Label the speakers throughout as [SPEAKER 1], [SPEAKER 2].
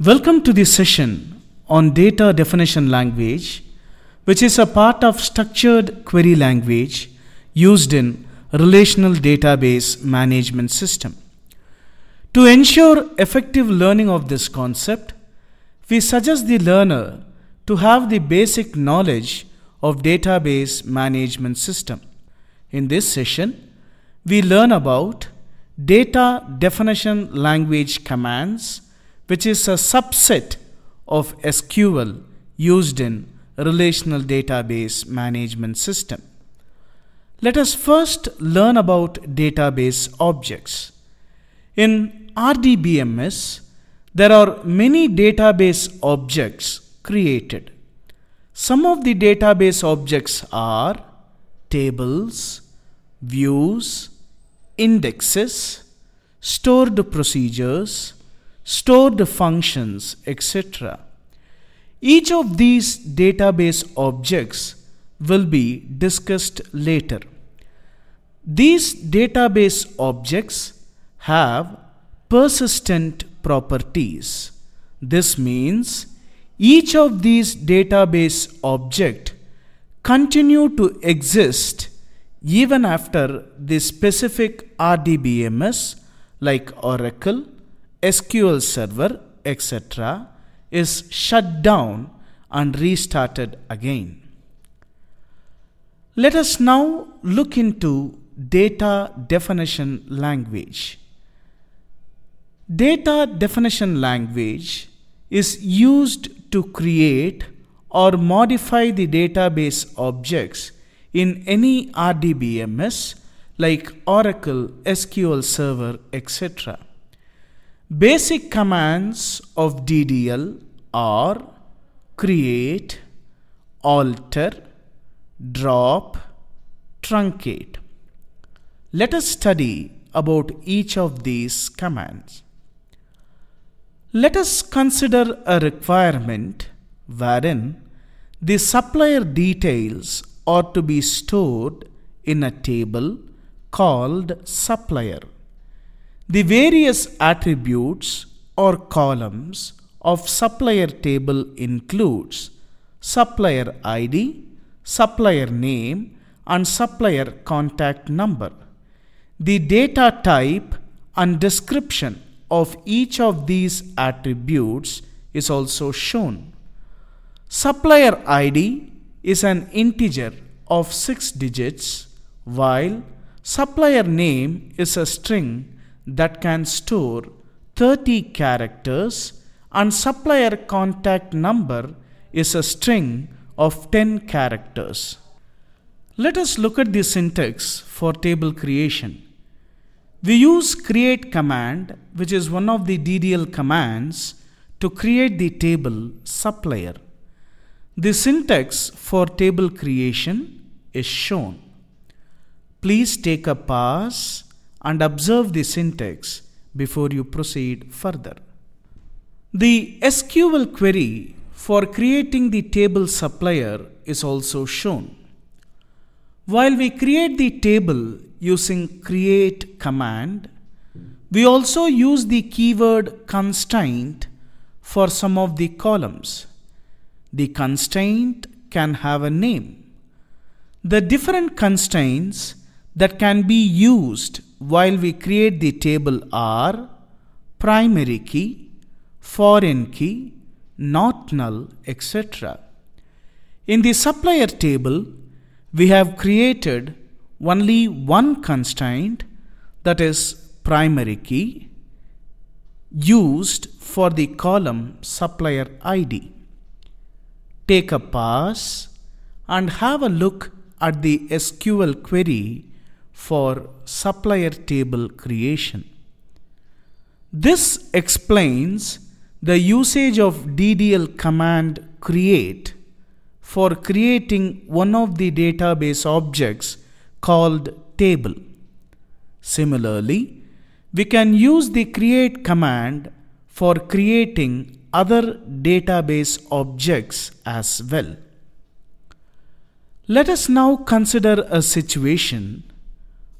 [SPEAKER 1] Welcome to this session on data definition language, which is a part of structured query language used in relational database management system. To ensure effective learning of this concept, we suggest the learner to have the basic knowledge of database management system. In this session, we learn about data definition language commands, which is a subset of SQL used in relational database management system. Let us first learn about database objects. In RDBMS, there are many database objects created. Some of the database objects are tables, views, indexes, stored procedures, Stored functions, etc. Each of these database objects will be discussed later. These database objects have persistent properties. This means each of these database object continue to exist even after the specific RDBMS like Oracle, SQL Server, etc., is shut down and restarted again. Let us now look into data definition language. Data definition language is used to create or modify the database objects in any RDBMS like Oracle, SQL Server, etc. Basic commands of DDL are create, alter, drop, truncate. Let us study about each of these commands. Let us consider a requirement wherein the supplier details are to be stored in a table called supplier. The various attributes or columns of supplier table includes supplier ID, supplier name and supplier contact number. The data type and description of each of these attributes is also shown. Supplier ID is an integer of 6 digits while supplier name is a string that can store 30 characters and supplier contact number is a string of 10 characters. Let us look at the syntax for table creation. We use create command which is one of the DDL commands to create the table supplier. The syntax for table creation is shown. Please take a pause and observe the syntax before you proceed further. The SQL query for creating the table supplier is also shown. While we create the table using create command, we also use the keyword constraint for some of the columns. The constraint can have a name. The different constraints that can be used while we create the table are primary key, foreign key, not null, etc. In the supplier table, we have created only one constraint that is primary key used for the column supplier ID. Take a pass and have a look at the SQL query for supplier table creation. This explains the usage of DDL command create for creating one of the database objects called table. Similarly, we can use the create command for creating other database objects as well. Let us now consider a situation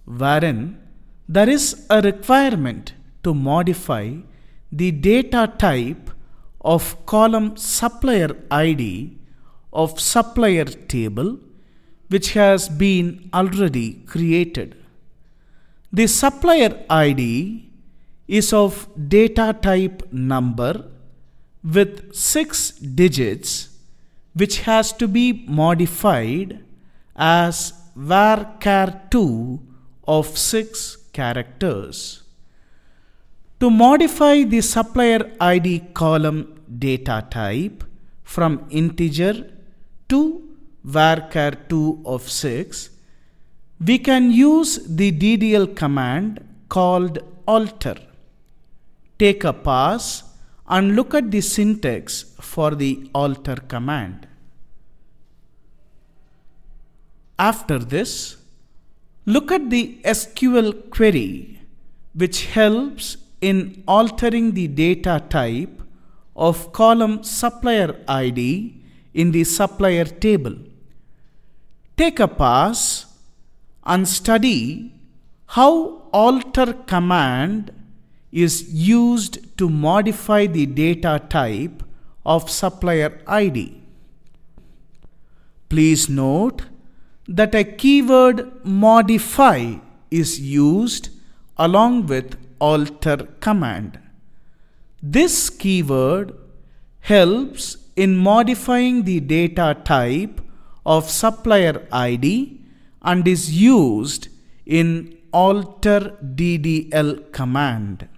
[SPEAKER 1] wherein there is a requirement to modify the data type of column supplier ID of supplier table which has been already created. The supplier ID is of data type number with 6 digits which has to be modified as varchar2 of 6 characters. To modify the supplier ID column data type from integer to varchar 2 of 6, we can use the DDL command called alter. Take a pass and look at the syntax for the alter command. After this, Look at the SQL query, which helps in altering the data type of column supplier ID in the supplier table. Take a pass and study how alter command is used to modify the data type of supplier ID. Please note that a keyword modify is used along with alter command. This keyword helps in modifying the data type of supplier ID and is used in alter DDL command.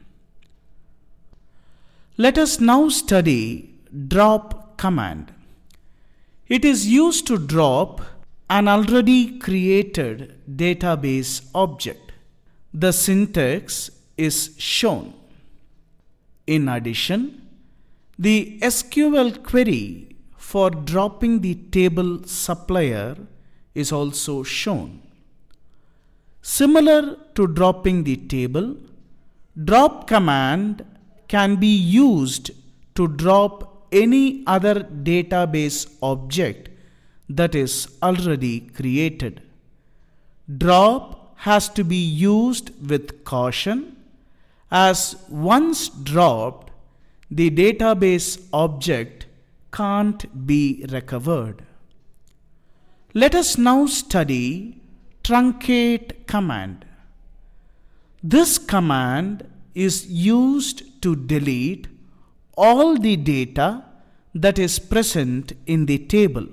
[SPEAKER 1] Let us now study drop command. It is used to drop an already created database object. The syntax is shown. In addition, the SQL query for dropping the table supplier is also shown. Similar to dropping the table, drop command can be used to drop any other database object that is already created. Drop has to be used with caution as once dropped, the database object can't be recovered. Let us now study truncate command. This command is used to delete all the data that is present in the table.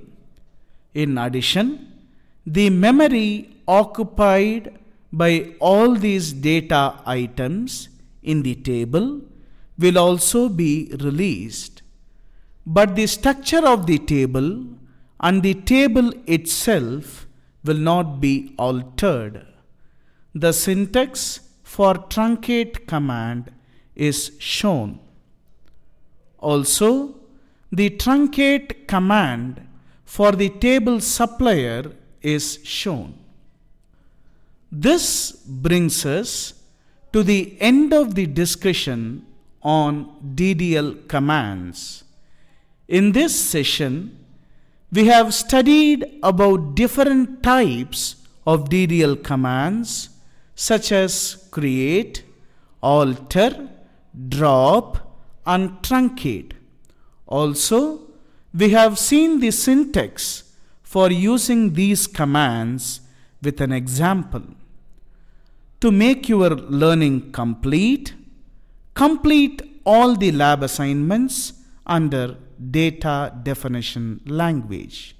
[SPEAKER 1] In addition, the memory occupied by all these data items in the table will also be released. But the structure of the table and the table itself will not be altered. The syntax for truncate command is shown. Also, the truncate command for the table supplier is shown. This brings us to the end of the discussion on DDL commands. In this session, we have studied about different types of DDL commands such as create, alter, drop and truncate. Also, we have seen the syntax for using these commands with an example. To make your learning complete, complete all the lab assignments under data definition language.